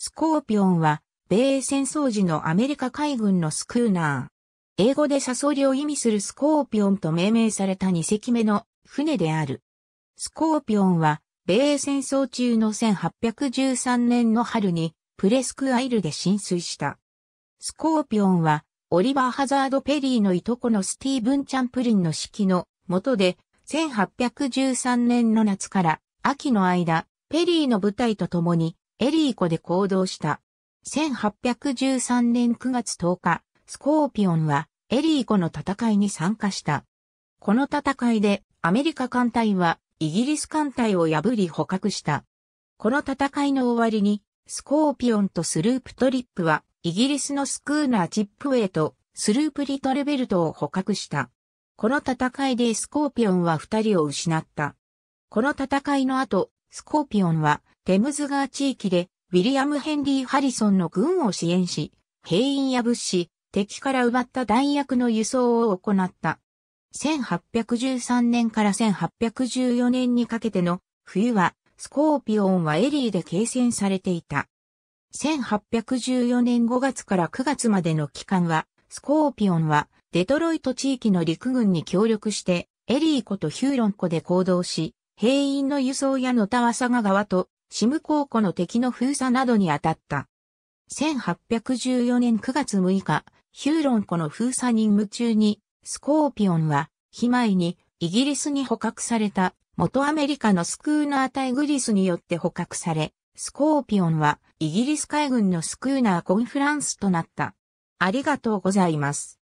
スコーピオンは、米英戦争時のアメリカ海軍のスクーナー。英語でサソリを意味するスコーピオンと命名された2隻目の船である。スコーピオンは、米英戦争中の1813年の春に、プレスクアイルで浸水した。スコーピオンは、オリバー・ハザード・ペリーのいとこのスティーブン・チャンプリンの指揮の下で、1813年の夏から秋の間、ペリーの部隊と共にエリー湖で行動した。1813年9月10日、スコーピオンはエリー湖の戦いに参加した。この戦いでアメリカ艦隊はイギリス艦隊を破り捕獲した。この戦いの終わりに、スコーピオンとスループトリップはイギリスのスクーナーチップウェイとスループリトレベルトを捕獲した。この戦いでスコーピオンは二人を失った。この戦いの後、スコーピオンは、テムズ川地域で、ウィリアム・ヘンリー・ハリソンの軍を支援し、兵員や物資、敵から奪った弾薬の輸送を行った。1813年から1814年にかけての冬は、スコーピオンはエリーで形成されていた。1814年5月から9月までの期間は、スコーピオンはデトロイト地域の陸軍に協力して、エリー湖とヒューロン湖で行動し、兵員の輸送やのたわさが川と、シム高校の敵の封鎖などに当たった。1814年9月6日、ヒューロン湖の封鎖任務中に、スコーピオンは、日前に、イギリスに捕獲された、元アメリカのスクーナー対グリスによって捕獲され、スコーピオンは、イギリス海軍のスクーナーコンフランスとなった。ありがとうございます。